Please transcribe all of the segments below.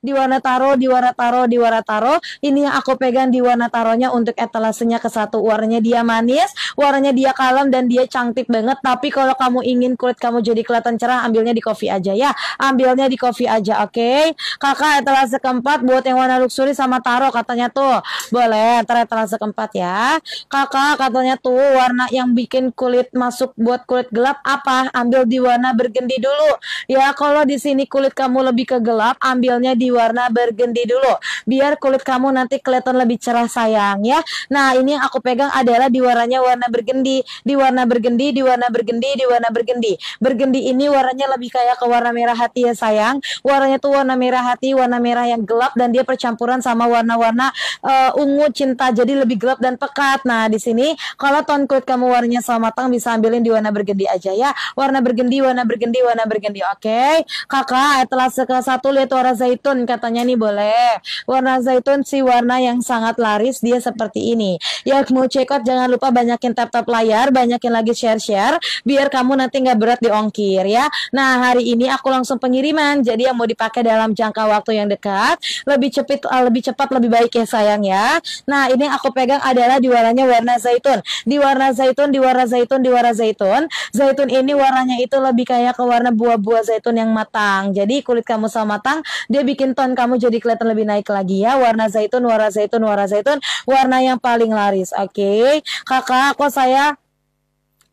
di warna taro di warna taro di warna taro Ini yang aku pegang di warna taronya untuk etalasenya ke satu. Warnanya dia manis, warnanya dia kalem dan dia cantik banget. Tapi kalau kamu ingin kulit kamu jadi kelihatan cerah, ambilnya di coffee aja ya. Ambilnya di coffee aja, oke? Okay? Kakak etalase keempat buat yang warna luxury sama taro katanya tuh. Boleh, ntar etalase keempat ya. Kakak katanya tuh warna yang bikin kulit masuk buat kulit gelap apa? Ambil di warna bergendi dulu. Ya, kalau di sini kulit kamu lebih ke gelap, ambilnya di di warna bergendi dulu biar kulit kamu nanti kelihatan lebih cerah sayang ya nah ini yang aku pegang adalah di warnanya warna bergendi di warna bergendi di warna bergendi di warna bergendi bergendi ini warnanya lebih kayak ke warna merah hati ya sayang warnanya tuh warna merah hati warna merah yang gelap dan dia percampuran sama warna-warna uh, ungu cinta jadi lebih gelap dan pekat nah di sini kalau tone kulit kamu warnanya sama matang bisa ambilin di warna bergendi aja ya warna bergendi warna bergendi warna bergendi oke okay? kakak sekelas satu lihat warna zaitun zaitun katanya nih boleh. Warna zaitun si warna yang sangat laris dia seperti ini. Ya mau check out jangan lupa banyakin tap tap layar, banyakin lagi share share biar kamu nanti nggak berat diongkir ya. Nah hari ini aku langsung pengiriman jadi yang mau dipakai dalam jangka waktu yang dekat lebih cepet eh, lebih cepat lebih baik ya sayang ya. Nah ini yang aku pegang adalah di warnanya warna zaitun, di warna zaitun, di warna zaitun, di warna zaitun. Zaitun ini warnanya itu lebih kayak ke warna buah-buah zaitun yang matang. Jadi kulit kamu sama matang dia bikin bikin ton kamu jadi kelihatan lebih naik lagi ya. Warna zaitun, warna zaitun, warna zaitun, warna yang paling laris. Oke. Okay? Kakak, kok saya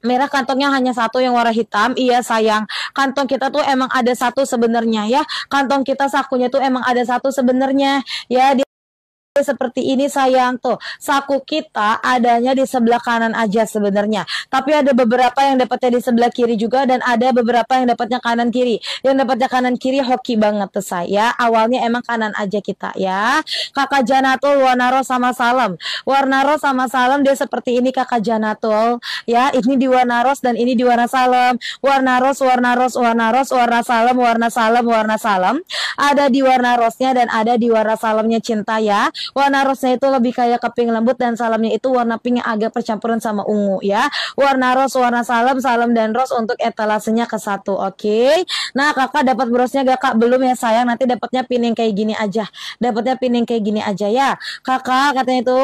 merah kantongnya hanya satu yang warna hitam iya sayang kantong kita tuh emang ada satu sebenarnya ya kantong kita sakunya tuh emang ada satu sebenarnya ya seperti ini sayang tuh saku kita adanya di sebelah kanan aja sebenarnya tapi ada beberapa yang dapatnya di sebelah kiri juga dan ada beberapa yang dapatnya kanan kiri yang dapatnya kanan kiri hoki banget tuh saya. awalnya emang kanan aja kita ya kakak Janatul ros sama Salam Warna ros sama Salam dia seperti ini kakak Janatul ya ini di warna ros dan ini di Warna Salam Warna warna ros, ros, warna ros, Warna Salam Warna Salam Warna Salam ada di Warna Rosnya dan ada di Warna Salamnya cinta ya Warna rosnya itu lebih kayak ke pink lembut dan salamnya itu warna pink yang agak percampuran sama ungu ya. Warna rose, warna salam, salam dan rose untuk etalasenya ke satu. Oke. Okay? Nah, Kakak dapat brosnya gak Kak? Belum ya sayang, nanti dapatnya pin kayak gini aja. Dapatnya pin kayak gini aja ya. Kakak katanya itu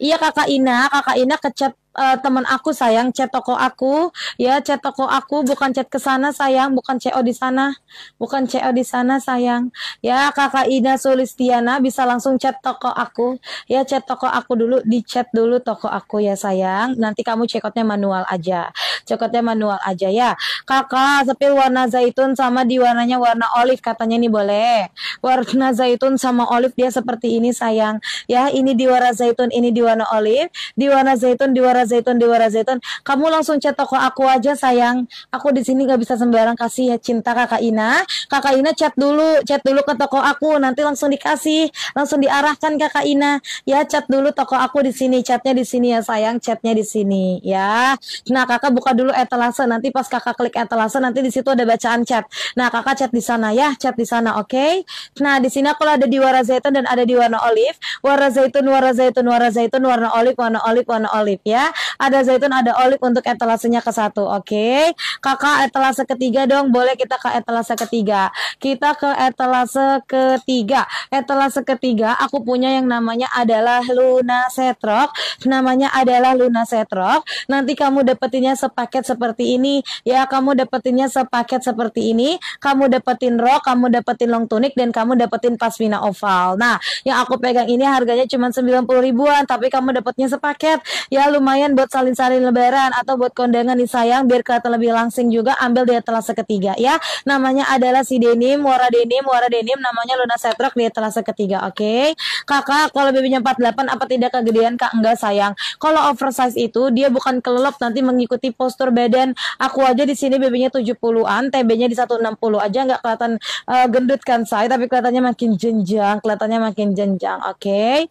Iya kakak Ina, kakak Ina ke chat uh, teman aku sayang, chat toko aku, ya chat toko aku, bukan chat ke sana sayang, bukan CO di sana, bukan CO di sana sayang. Ya kakak Ina Sulistiana bisa langsung chat toko aku, ya chat toko aku dulu, di chat dulu toko aku ya sayang. Nanti kamu cekotnya manual aja coklatnya manual aja ya kakak sepil warna zaitun sama di warnanya warna olive katanya ini boleh warna zaitun sama olive dia seperti ini sayang ya ini di warna zaitun ini di warna olive di warna zaitun di warna zaitun di warna zaitun kamu langsung chat toko aku aja sayang aku di sini nggak bisa sembarang kasih ya cinta kakak Ina kakak Ina chat dulu chat dulu ke toko aku nanti langsung dikasih langsung diarahkan kakak Ina ya chat dulu toko aku di sini chatnya di sini ya sayang chatnya di sini ya nah kakak buka dulu etalase nanti pas kakak klik etalase nanti di situ ada bacaan chat nah kakak chat di sana ya chat di sana oke okay? nah di sini aku ada di warna zaitun dan ada di warna olive warna zaitun warna zaitun warna zaitun warna olive warna olive warna olive ya ada zaitun, ada olive untuk etalasenya ke satu. Oke, okay? kakak etalase ketiga dong. Boleh kita ke etalase ketiga. Kita ke etalase ketiga. Etalase ketiga, aku punya yang namanya adalah Luna Setrok. Namanya adalah Luna Setrok. Nanti kamu dapetinnya sepaket seperti ini. Ya, kamu dapetinnya sepaket seperti ini. Kamu dapetin rok, kamu dapetin long tunic, dan kamu dapetin pasmina oval. Nah, yang aku pegang ini harganya cuma 90 ribuan, tapi kamu dapatnya sepaket. Ya, lumayan buat buat salin-salin lebaran atau buat kondangan nih sayang biar kelihatan lebih langsing juga ambil dia etalase ketiga ya. Namanya adalah si denim, warna denim, warna denim namanya Luna Setrok dia etalase ketiga. Oke. Okay? Kakak kalau bibinya 48 apa tidak kegedean Kak? Enggak sayang. Kalau oversize itu dia bukan kelelep nanti mengikuti postur badan. Aku aja di sini bibinya 70-an, TB-nya di 160 aja nggak kelihatan uh, gendut kan saya tapi kelihatannya makin jenjang, kelihatannya makin jenjang. Oke. Okay?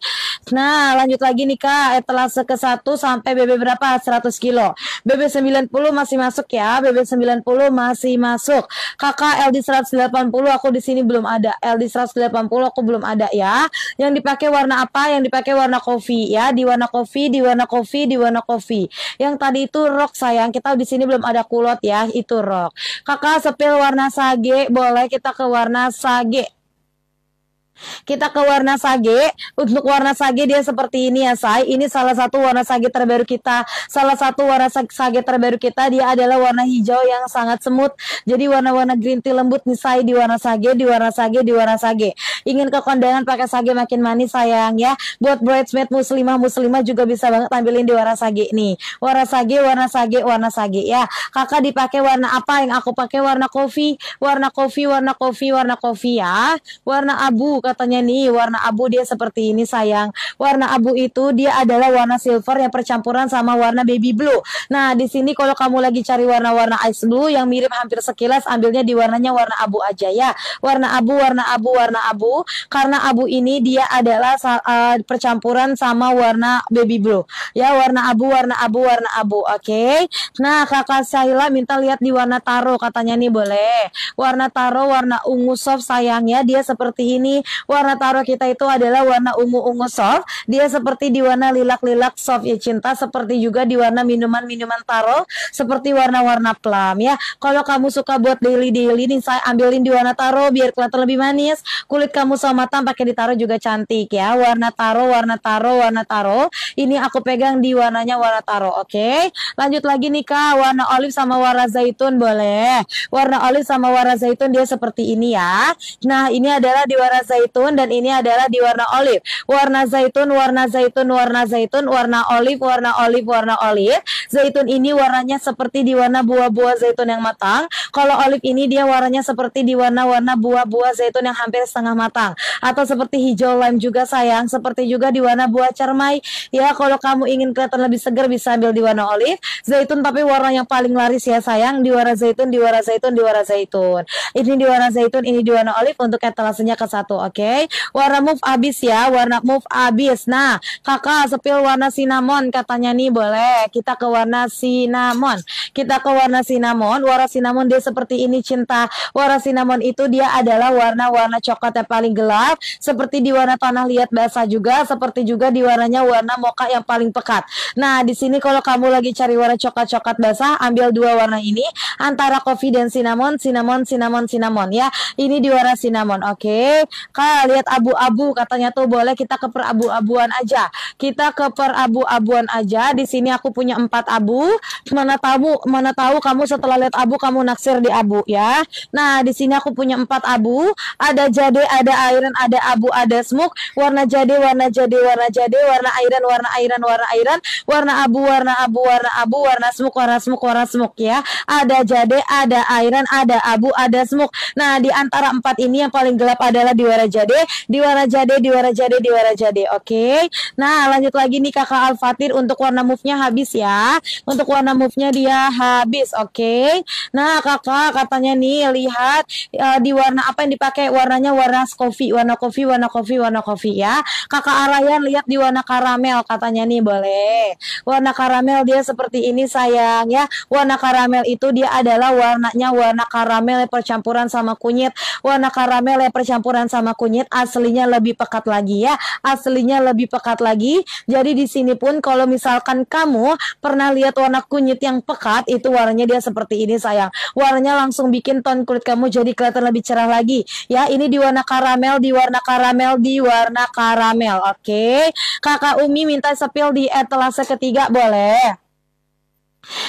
Nah, lanjut lagi nih Kak, etalase ke 1 sampai BB berapa? 100 kilo. BB90 masih masuk ya. BB90 masih masuk. Kakak LD 180 aku di sini belum ada. LD 180 aku belum ada ya. Yang dipakai warna apa? Yang dipakai warna kopi ya. Di warna kopi, di warna kopi, di warna kopi. Yang tadi itu rok sayang. Kita di sini belum ada kulot ya. Itu rok. Kakak sepil warna sage. Boleh kita ke warna sage. Kita ke warna sage. Untuk warna sage dia seperti ini ya, Say. Ini salah satu warna sage terbaru kita. Salah satu warna sage terbaru kita dia adalah warna hijau yang sangat semut. Jadi warna-warna green tea lembut nih, Say, di warna sage, di warna sage, di warna sage. Ingin ke kondangan pakai sage makin manis, sayang ya. Buat bridesmaid muslimah muslimah juga bisa banget tampilin di warna sage nih. Warna sage, warna sage, warna sage ya. Kakak dipakai warna apa? Yang aku pakai warna kopi, warna kopi, warna kopi, warna kopi ya. Warna abu katanya nih warna abu dia seperti ini sayang. Warna abu itu dia adalah warna silver yang percampuran sama warna baby blue. Nah, di sini kalau kamu lagi cari warna-warna ice blue yang mirip hampir sekilas ambilnya di warnanya warna abu aja ya. Warna abu, warna abu, warna abu karena abu ini dia adalah uh, percampuran sama warna baby blue. Ya, warna abu, warna abu, warna abu. Oke. Okay? Nah, Kakak Syahila minta lihat di warna taro katanya nih boleh. Warna taro warna ungu soft sayangnya dia seperti ini warna taro kita itu adalah warna ungu-ungu soft. Dia seperti di warna lilak-lilak soft ya cinta, seperti juga di warna minuman-minuman taro seperti warna-warna plum ya. Kalau kamu suka buat daily-daily nih saya ambilin di warna taro biar kelihatan lebih manis. Kulit kamu sama matang pakai taro juga cantik ya. Warna taro, warna taro, warna taro. Ini aku pegang di warnanya warna taro, oke? Okay? Lanjut lagi nih Kak, warna olive sama warna zaitun boleh. Warna olive sama warna zaitun dia seperti ini ya. Nah, ini adalah di warna zaitun zaitun dan ini adalah di warna olive. Warna zaitun, warna zaitun, warna zaitun, warna olive, warna olive, warna olive. Zaitun ini warnanya seperti di warna buah-buah zaitun yang matang. Kalau olive ini dia warnanya seperti di warna-warna buah-buah zaitun yang hampir setengah matang atau seperti hijau lime juga sayang, seperti juga di warna buah cermai. Ya, kalau kamu ingin kelihatan lebih segar bisa ambil di warna olive. Zaitun tapi warna yang paling laris ya sayang di warna zaitun, di warna zaitun, di warna zaitun. Ini di warna zaitun, ini di warna olive untuk etalasenya ke satu. Oke oke? Okay? Warna move abis ya, warna move abis. Nah, kakak sepil warna cinnamon katanya nih boleh. Kita ke warna cinnamon. Kita ke warna cinnamon. Warna cinnamon dia seperti ini cinta. Warna cinnamon itu dia adalah warna-warna coklat yang paling gelap. Seperti di warna tanah liat basah juga. Seperti juga di warnanya warna moka yang paling pekat. Nah, di sini kalau kamu lagi cari warna coklat-coklat basah, ambil dua warna ini. Antara coffee dan cinnamon, cinnamon, cinnamon, cinnamon ya. Ini di warna cinnamon, oke? Okay? Ah, lihat abu-abu katanya tuh boleh kita ke perabu-abuan aja. Kita ke perabu-abuan aja. Di sini aku punya empat abu. Mana tahu mana tahu kamu setelah lihat abu kamu naksir di abu ya. Nah di sini aku punya empat abu. Ada jade, ada airan, ada abu, ada smoke. Warna jade, warna jade, warna jade, warna airan, warna airan, warna airan, warna abu, warna abu, warna abu, warna smoke, warna smoke, warna smoke ya. Ada jade, ada airan, ada abu, ada smoke. Nah di antara empat ini yang paling gelap adalah di warna Jade, diwarna Jade, diwarna Jade, warna Jade. Oke. Okay? Nah, lanjut lagi nih Kakak Al-Fatir untuk warna move-nya habis ya. Untuk warna move-nya dia habis, oke. Okay? Nah, Kakak katanya nih lihat uh, di warna apa yang dipakai? Warnanya warna kopi, warna kopi, warna kopi, warna kopi ya. Kakak Arayan lihat di warna karamel katanya nih boleh. Warna karamel dia seperti ini sayang ya. Warna karamel itu dia adalah warnanya warna karamel yang percampuran sama kunyit, warna karamel yang percampuran sama kunyit aslinya lebih pekat lagi ya. Aslinya lebih pekat lagi. Jadi di sini pun kalau misalkan kamu pernah lihat warna kunyit yang pekat itu warnanya dia seperti ini sayang. Warnanya langsung bikin ton kulit kamu jadi kelihatan lebih cerah lagi ya. Ini di warna karamel, di warna karamel, di warna karamel. Oke. Okay? Kakak Umi minta sepil di etalase ketiga boleh?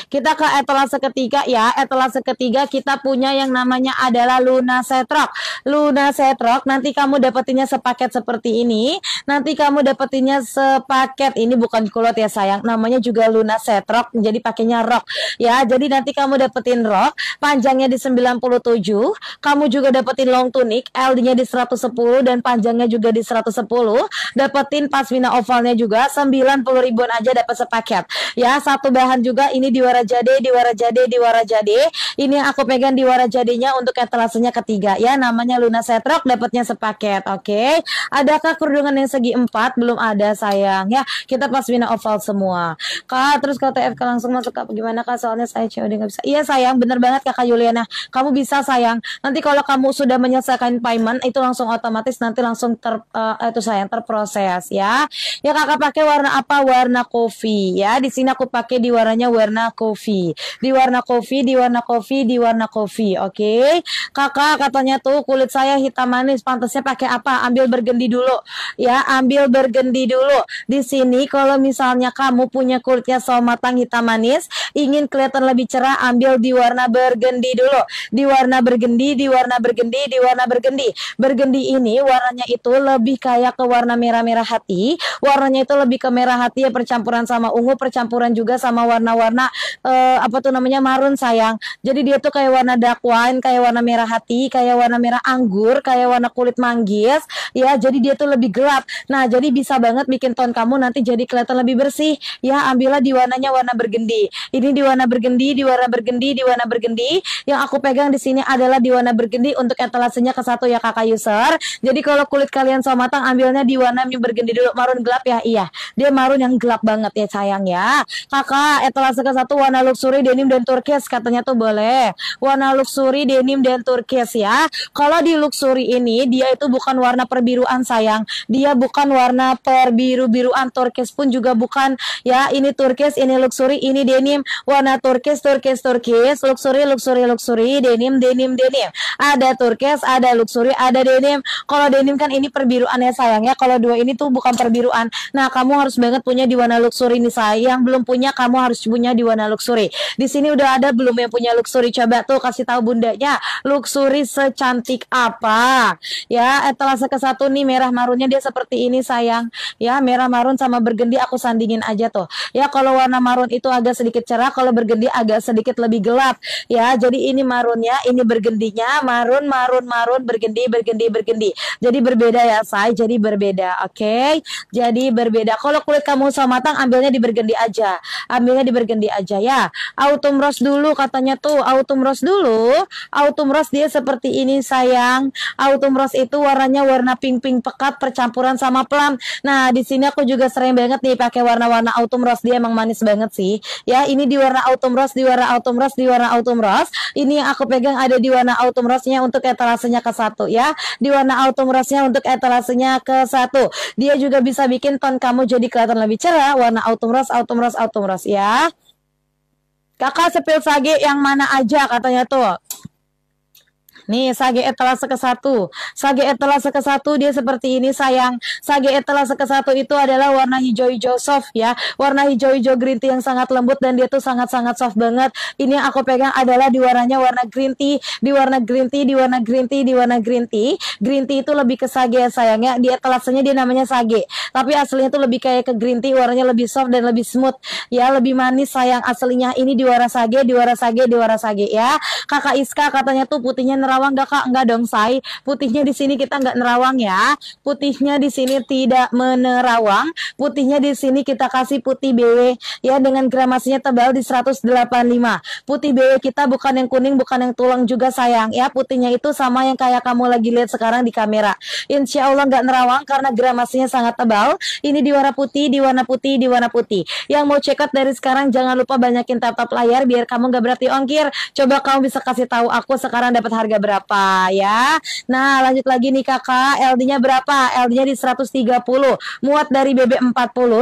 Kita ke etalase ketiga ya. Etalase ketiga kita punya yang namanya adalah Luna Setrok. Luna Setrok nanti kamu dapetinnya sepaket seperti ini. Nanti kamu dapetinnya sepaket ini bukan kulot ya sayang. Namanya juga Luna Setrok. Jadi pakainya rok ya. Jadi nanti kamu dapetin rok panjangnya di 97. Kamu juga dapetin long tunic LD-nya di 110 dan panjangnya juga di 110. Dapetin pasmina ovalnya juga 90 ribuan aja dapat sepaket. Ya, satu bahan juga ini ini di Jade, jadi, Jade, warna Jade. Ini yang aku pegang warna jadinya untuk etalasenya ketiga ya. Namanya Luna Setrok, dapatnya sepaket. Oke. Okay? Adakah kerudungan yang segi empat? Belum ada sayang ya. Kita pas mina oval semua. Kak, terus kalau TFK langsung masuk ke bagaimana Kak? Soalnya saya cewek nggak bisa. Iya sayang, bener banget Kakak Yuliana. Kamu bisa sayang. Nanti kalau kamu sudah menyelesaikan payment itu langsung otomatis nanti langsung ter uh, itu sayang terproses ya. Ya Kakak pakai warna apa? Warna kopi ya. Di sini aku pakai di warnanya warna warna kopi. Di warna kopi, di warna kopi, di warna kopi. Oke. Okay? Kakak katanya tuh kulit saya hitam manis, pantasnya pakai apa? Ambil bergendi dulu. Ya, ambil bergendi dulu. Di sini kalau misalnya kamu punya kulitnya sawo matang hitam manis, ingin kelihatan lebih cerah, ambil di warna bergendi dulu. Di warna bergendi, di warna bergendi, di warna bergendi. Bergendi ini warnanya itu lebih kayak ke warna merah-merah hati. Warnanya itu lebih ke merah hati ya percampuran sama ungu, percampuran juga sama warna-warna uh, apa tuh namanya marun sayang. Jadi dia tuh kayak warna dark wine, kayak warna merah hati, kayak warna merah anggur, kayak warna kulit manggis. Ya, jadi dia tuh lebih gelap. Nah, jadi bisa banget bikin tone kamu nanti jadi kelihatan lebih bersih. Ya, ambillah di warnanya warna bergendi. Ini di warna bergendi, di warna bergendi, di warna bergendi. Yang aku pegang di sini adalah di warna bergendi untuk etalasenya ke satu ya kakak user. Jadi kalau kulit kalian so matang ambilnya di warna bergendi dulu marun gelap ya iya dia marun yang gelap banget ya sayang ya kakak etalase pakai satu warna luxury denim dan turkis katanya tuh boleh. Warna luxury denim dan turkis ya. Kalau di luxury ini dia itu bukan warna perbiruan sayang. Dia bukan warna perbiru-biruan turkis pun juga bukan ya. Ini turkis, ini luxury, ini denim. Warna turkis, turkis, turkis, luxury, luxury, luxury, denim, denim, denim. Ada turkis, ada luxury, ada denim. Kalau denim kan ini perbiruan ya sayang ya. Kalau dua ini tuh bukan perbiruan. Nah, kamu harus banget punya di warna luxury ini sayang. Belum punya kamu harus punya di warna Luxury. Di sini udah ada belum yang punya Luxury? Coba tuh kasih tahu bundanya, Luxury secantik apa? Ya, etalase ke satu nih merah marunnya dia seperti ini sayang. Ya, merah marun sama bergendi aku sandingin aja tuh. Ya, kalau warna marun itu agak sedikit cerah, kalau bergendi agak sedikit lebih gelap. Ya, jadi ini marunnya, ini bergendinya, marun, marun, marun, bergendi, bergendi, bergendi. Jadi berbeda ya, say. Jadi berbeda, oke? Okay? Jadi berbeda. Kalau kulit kamu sama matang, ambilnya di bergendi aja. Ambilnya di bergendi aja ya. rose dulu katanya tuh, rose dulu. rose dia seperti ini sayang. rose itu warnanya warna pink-pink pekat percampuran sama plum. Nah, di sini aku juga sering banget nih pakai warna-warna rose Dia emang manis banget sih. Ya, ini di warna rose di warna rose di warna rose Ini yang aku pegang ada di warna nya untuk etalasenya ke satu ya. Di warna nya untuk etalasenya ke satu. Dia juga bisa bikin ton kamu jadi kelihatan lebih cerah warna autumn rose, autumn rose, autumn rose ya. Kakak spill lagi yang mana aja katanya tuh. Nih, sage etalase ke-1. Sage etalase ke-1 dia seperti ini, sayang. Sage etalase ke-1 itu adalah warna hijau-hijau soft ya. Warna hijau-hijau green tea yang sangat lembut dan dia tuh sangat-sangat soft banget. Ini yang aku pegang adalah di warnanya warna green tea, di warna green tea, di warna green tea, di warna green tea. Green tea itu lebih ke sage ya, sayangnya. Dia telasnya dia namanya sage. Tapi aslinya tuh lebih kayak ke green tea, warnanya lebih soft dan lebih smooth. Ya, lebih manis sayang aslinya. Ini di warna sage, di warna sage, di warna sage ya. Kakak Iska katanya tuh putihnya nerang nerawang gak kak? Enggak dong say. Putihnya di sini kita nggak nerawang ya. Putihnya di sini tidak menerawang. Putihnya di sini kita kasih putih BW ya dengan kremasinya tebal di 185. Putih BW kita bukan yang kuning, bukan yang tulang juga sayang ya. Putihnya itu sama yang kayak kamu lagi lihat sekarang di kamera. Insya Allah nggak nerawang karena gramasinya sangat tebal. Ini di warna putih, di warna putih, di warna putih. Yang mau cekat dari sekarang jangan lupa banyakin tap-tap layar biar kamu nggak berarti ongkir. Coba kamu bisa kasih tahu aku sekarang dapat harga berapa berapa ya. Nah, lanjut lagi nih Kakak, LD-nya berapa? LD-nya di 130. Muat dari BB 40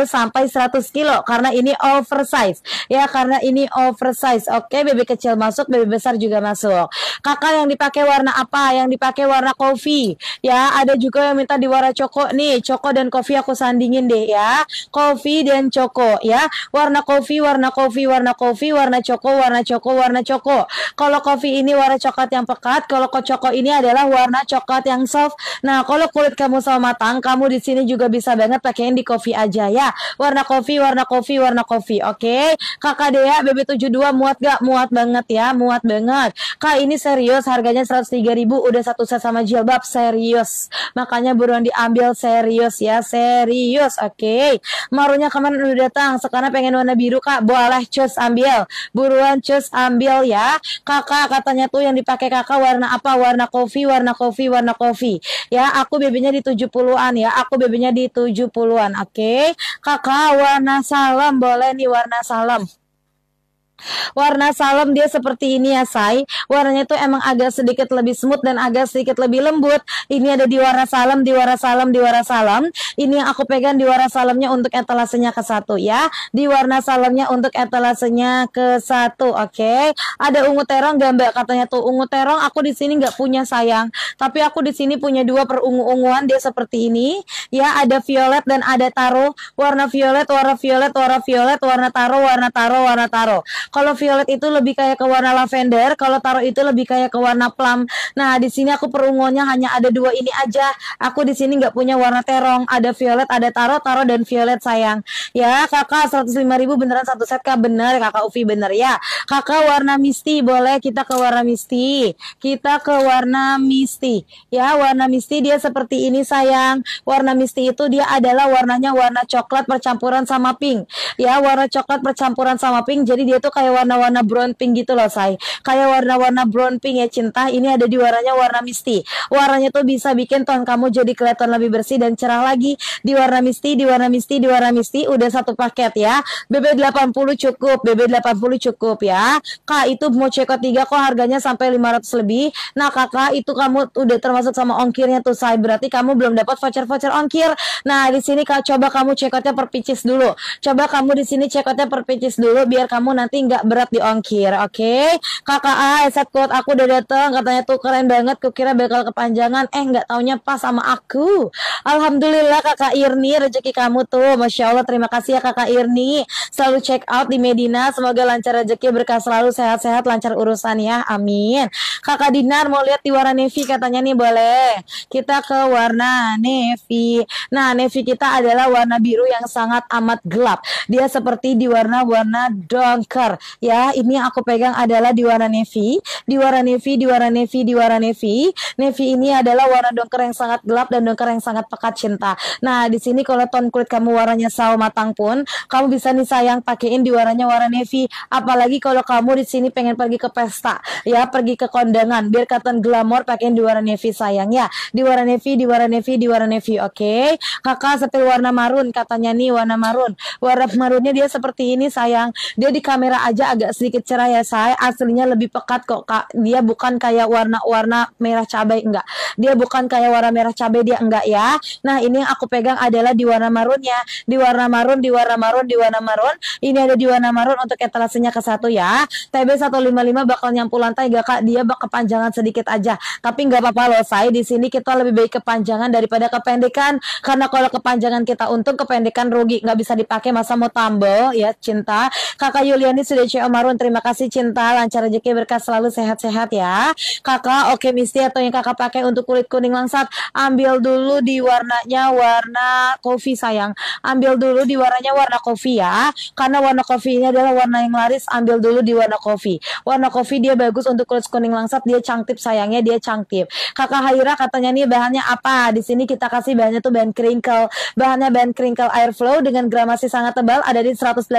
sampai 100 kilo karena ini oversize. Ya, karena ini oversize. Oke, BB kecil masuk, BB besar juga masuk. Kakak yang dipakai warna apa? Yang dipakai warna kopi. Ya, ada juga yang minta di warna coko nih. Coko dan kopi aku sandingin deh ya. Kopi dan coko ya. Warna kopi, warna kopi, warna kopi, warna coko, warna coko, warna coko, Kalau kopi ini warna coklat yang pekat, kalau kocoko ini adalah warna coklat yang soft. Nah, kalau kulit kamu sama matang, kamu di sini juga bisa banget pakaiin di kopi aja ya. Warna kopi, warna kopi, warna kopi. Oke. Okay? Kakak Dea BB72 muat gak? Muat banget ya, muat banget. Kak ini serius harganya 103.000 udah satu set sama jilbab serius. Makanya buruan diambil serius ya, serius. Oke. Okay? Marunya kemarin udah datang, sekarang pengen warna biru Kak. Boleh cus ambil. Buruan cus ambil ya. Kakak katanya tuh yang dipakai Kakak warna warna apa warna kopi warna kopi warna kopi ya aku bebenya di 70-an ya aku bebenya di 70-an oke okay? kakak warna salam boleh nih warna salam Warna salem dia seperti ini ya say Warnanya tuh emang agak sedikit lebih smooth Dan agak sedikit lebih lembut Ini ada di warna salem, di warna salem, di warna salem Ini yang aku pegang di warna salemnya Untuk etalasenya ke satu ya Di warna salemnya untuk etalasenya ke satu Oke okay? Ada ungu terong gambar katanya tuh Ungu terong aku di sini gak punya sayang Tapi aku di sini punya dua perungu-unguan Dia seperti ini Ya ada violet dan ada taro Warna violet, warna violet, warna violet Warna taro, warna taro, warna taro kalau violet itu lebih kayak ke warna lavender, kalau taro itu lebih kayak ke warna plum. Nah, di sini aku perunguannya hanya ada dua ini aja. Aku di sini nggak punya warna terong, ada violet, ada taro, taro dan violet sayang. Ya, Kakak 105.000 beneran satu set Kak? Bener, Kakak Ufi bener ya. Kakak warna misti boleh kita ke warna misti. Kita ke warna misti. Ya, warna misti dia seperti ini sayang. Warna misti itu dia adalah warnanya warna coklat percampuran sama pink. Ya, warna coklat percampuran sama pink. Jadi dia tuh kayak warna-warna brown pink gitu loh say kayak warna-warna brown pink ya cinta ini ada di warnanya warna misti warnanya tuh bisa bikin ton kamu jadi kelihatan lebih bersih dan cerah lagi di warna misti di warna misti di warna misti udah satu paket ya BB80 cukup BB80 cukup ya kak itu mau cekot 3 kok harganya sampai 500 lebih nah kakak itu kamu udah termasuk sama ongkirnya tuh say berarti kamu belum dapat voucher-voucher ongkir nah di sini kak coba kamu cekotnya per picis dulu coba kamu di sini cekotnya per picis dulu biar kamu nanti nggak berat di ongkir, oke? Okay? A, headset kuat aku udah dateng, katanya tuh keren banget, kukira bakal kepanjangan, eh nggak taunya pas sama aku. Alhamdulillah kakak Irni, rezeki kamu tuh, masya Allah, terima kasih ya kakak Irni. Selalu check out di Medina, semoga lancar rezeki, berkah selalu, sehat-sehat, lancar urusan ya, amin. Kakak Dinar mau lihat di warna navy katanya nih boleh. Kita ke warna navy. Nah navy kita adalah warna biru yang sangat amat gelap. Dia seperti di warna-warna dongker ya. Ini yang aku pegang adalah di warna navy, di warna navy, di warna navy, di warna navy. Navy ini adalah warna dongker yang sangat gelap dan dongker yang sangat pekat cinta. Nah, di sini kalau tone kulit kamu warnanya sawo matang pun, kamu bisa nih sayang pakein di warnanya warna navy. Apalagi kalau kamu di sini pengen pergi ke pesta, ya pergi ke kondangan, biar kelihatan glamor pakein di warna navy sayang ya. Di warna navy, di warna navy, di warna navy, oke. Okay? Kakak seperti warna marun katanya nih warna marun. Warna marunnya dia seperti ini sayang. Dia di kamera aja agak sedikit cerah ya saya aslinya lebih pekat kok kak dia bukan kayak warna-warna merah cabai enggak dia bukan kayak warna merah cabai dia enggak ya nah ini yang aku pegang adalah di warna marunnya di warna marun di warna marun di warna marun ini ada di warna marun untuk etalasenya ke satu ya TB 155 bakal nyampul lantai gak kak dia bakal kepanjangan sedikit aja tapi nggak apa-apa loh saya di sini kita lebih baik kepanjangan daripada kependekan karena kalau kepanjangan kita untung kependekan rugi nggak bisa dipakai masa mau tambel ya cinta kakak Yuliani sudah Omarun Marun. Terima kasih cinta, lancar rezeki berkah selalu sehat-sehat ya. Kakak Oke Misti atau yang kakak pakai untuk kulit kuning langsat, ambil dulu di warnanya warna kopi sayang. Ambil dulu di warnanya warna kopi ya. Karena warna kopi ini adalah warna yang laris, ambil dulu di warna kopi. Warna kopi dia bagus untuk kulit kuning langsat, dia cantik sayangnya, dia cantik Kakak Haira katanya nih bahannya apa? Di sini kita kasih bahannya tuh bahan crinkle. Bahannya bahan crinkle airflow dengan gramasi sangat tebal, ada di 185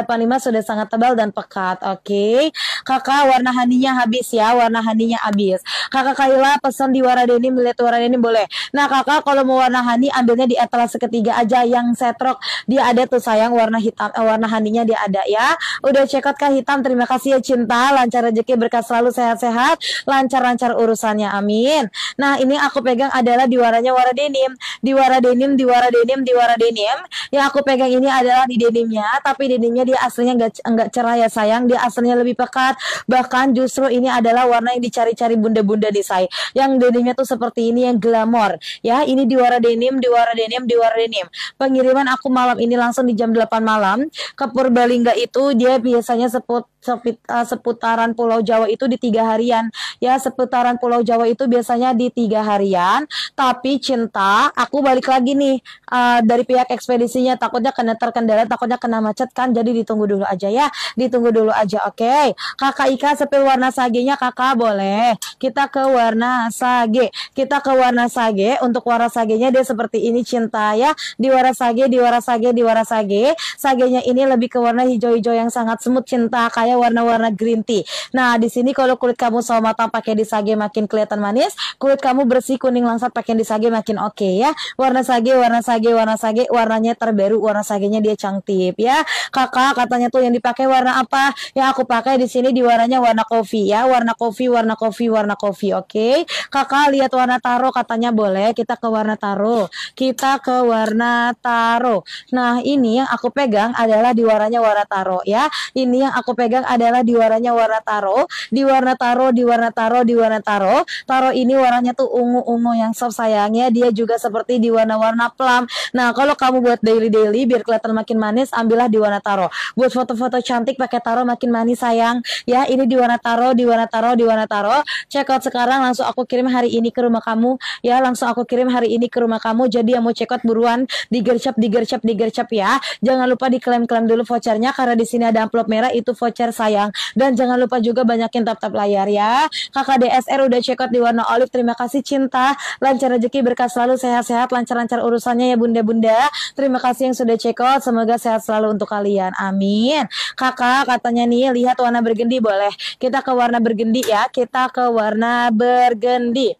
sudah sangat tebal dan peka coklat. Oke. Okay. Kakak warna haninya habis ya, warna haninya habis. Kakak Kaila pesan di warna lihat melihat denim boleh. Nah, Kakak kalau mau warna hani ambilnya di etalase ketiga aja yang setrok. Dia ada tuh sayang warna hitam eh, warna haninya dia ada ya. Udah check out Kak Hitam. Terima kasih ya cinta, lancar rezeki berkah selalu sehat-sehat, lancar-lancar urusannya. Amin. Nah, ini aku pegang adalah di warnanya warna denim, di warna denim, di warna denim, di warna denim. Yang aku pegang ini adalah di denimnya, tapi denimnya dia aslinya enggak enggak cerah ya sayang sayang dia aslinya lebih pekat bahkan justru ini adalah warna yang dicari-cari bunda-bunda nih say yang denimnya tuh seperti ini yang glamor ya ini di warna denim di warna denim di warna denim pengiriman aku malam ini langsung di jam 8 malam ke Purbalingga itu dia biasanya seput, eh, seputaran Pulau Jawa itu di tiga harian ya seputaran Pulau Jawa itu biasanya di tiga harian tapi cinta aku balik lagi nih uh, dari pihak ekspedisinya takutnya kena terkendala takutnya kena macet kan jadi ditunggu dulu aja ya ditunggu dulu aja, oke? Okay? Kakak Ika sepil warna sagenya kakak boleh. Kita ke warna sage. Kita ke warna sage. Untuk warna sagenya dia seperti ini cinta ya. Di warna sage, di warna sage, di warna sage. Sagenya ini lebih ke warna hijau-hijau yang sangat smooth cinta kayak warna-warna green tea. Nah, di sini kalau kulit kamu sama matang pakai di sage makin kelihatan manis, kulit kamu bersih kuning langsat pakai di sage makin oke okay, ya. Warna sage, warna sage, warna sage, warnanya terbaru, warna sagenya dia cantik ya. Kakak katanya tuh yang dipakai warna apa? yang aku pakai di sini di warnanya warna kopi ya warna kopi warna kopi warna kopi oke okay? kakak lihat warna taro katanya boleh kita ke warna taro kita ke warna taro nah ini yang aku pegang adalah di warnanya warna taro ya ini yang aku pegang adalah di warnanya warna taro di warna taro di warna taro di warna taro taro ini warnanya tuh ungu ungu yang soft sayangnya dia juga seperti di warna-warna plum nah kalau kamu buat daily daily biar kelihatan makin manis ambillah di warna taro buat foto-foto cantik pakai taro taro makin manis sayang ya ini di warna taro di warna taro di warna taro check out sekarang langsung aku kirim hari ini ke rumah kamu ya langsung aku kirim hari ini ke rumah kamu jadi yang mau check out buruan digercep digercep digercep ya jangan lupa diklaim-klaim dulu vouchernya karena di sini ada amplop merah itu voucher sayang dan jangan lupa juga banyakin tap-tap layar ya kakak DSR udah check out di warna olive terima kasih cinta lancar rezeki berkah selalu sehat-sehat lancar-lancar urusannya ya bunda-bunda terima kasih yang sudah check out semoga sehat selalu untuk kalian amin kakak kata katanya nih lihat warna bergendi boleh. Kita ke warna bergendi ya. Kita ke warna bergendi.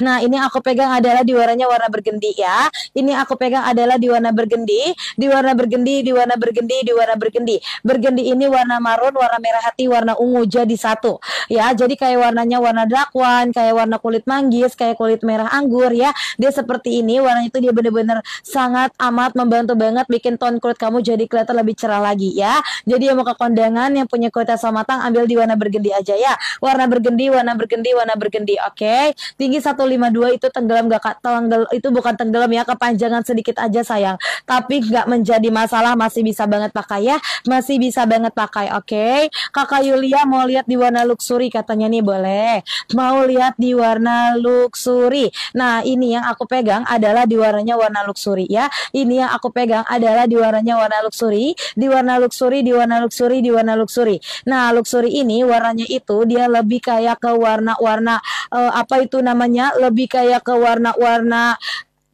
Nah, ini aku pegang adalah di warnanya warna bergendi ya. Ini aku pegang adalah di warna bergendi, di warna bergendi, di warna bergendi, di warna bergendi. Bergendi ini warna marun, warna merah hati, warna ungu jadi satu. Ya, jadi kayak warnanya warna dakwan, kayak warna kulit manggis, kayak kulit merah anggur ya. Dia seperti ini, warnanya itu dia bener-bener sangat amat membantu banget bikin tone kulit kamu jadi kelihatan lebih cerah lagi ya. Jadi yang mau ke kondangan yang punya kulit asam matang ambil di warna bergendi aja ya. Warna bergendi, warna bergendi, warna bergendi. Oke. Okay? Tinggi lima 152 itu tenggelam gak tenggel, itu bukan tenggelam ya kepanjangan sedikit aja sayang tapi nggak menjadi masalah masih bisa banget pakai ya masih bisa banget pakai oke okay? kakak Yulia mau lihat di warna luxury katanya nih boleh mau lihat di warna luxury nah ini yang aku pegang adalah di warnanya warna luxury ya ini yang aku pegang adalah di warnanya warna luxury di warna luxury di warna luxury di warna luxury nah luxury ini warnanya itu dia lebih kayak ke warna-warna uh, apa itu namanya namanya lebih kayak ke warna-warna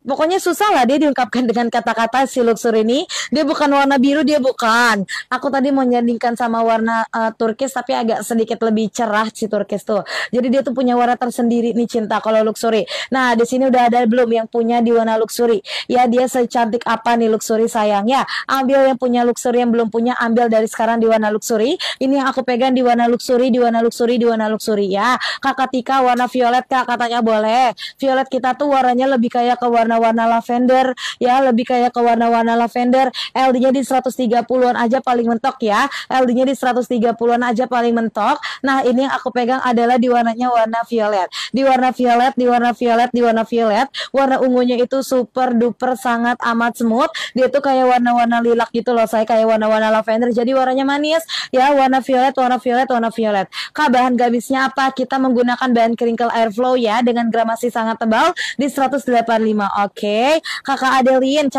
pokoknya susah lah dia diungkapkan dengan kata-kata si luxur ini dia bukan warna biru dia bukan aku tadi mau nyandingkan sama warna uh, eh, turkis tapi agak sedikit lebih cerah si turkis tuh jadi dia tuh punya warna tersendiri nih cinta kalau luxury nah di sini udah ada belum yang punya di warna luxury ya dia secantik apa nih luxury sayangnya ambil yang punya luxury yang belum punya ambil dari sekarang di warna luxury ini yang aku pegang di warna luxury di warna luxury di warna luxury ya kakak Tika warna violet kak katanya boleh violet kita tuh warnanya lebih kayak ke warna warna-warna lavender ya lebih kayak ke warna-warna lavender LD-nya di 130-an aja paling mentok ya LD-nya di 130-an aja paling mentok nah ini yang aku pegang adalah di warnanya warna violet di warna violet di warna violet di warna violet warna ungunya itu super duper sangat amat smooth dia tuh kayak warna-warna lilak gitu loh saya kayak warna-warna lavender jadi warnanya manis ya warna violet warna violet warna violet kak bahan gamisnya apa kita menggunakan bahan crinkle airflow ya dengan gramasi sangat tebal di 185 oh Oke, Kakak Adeline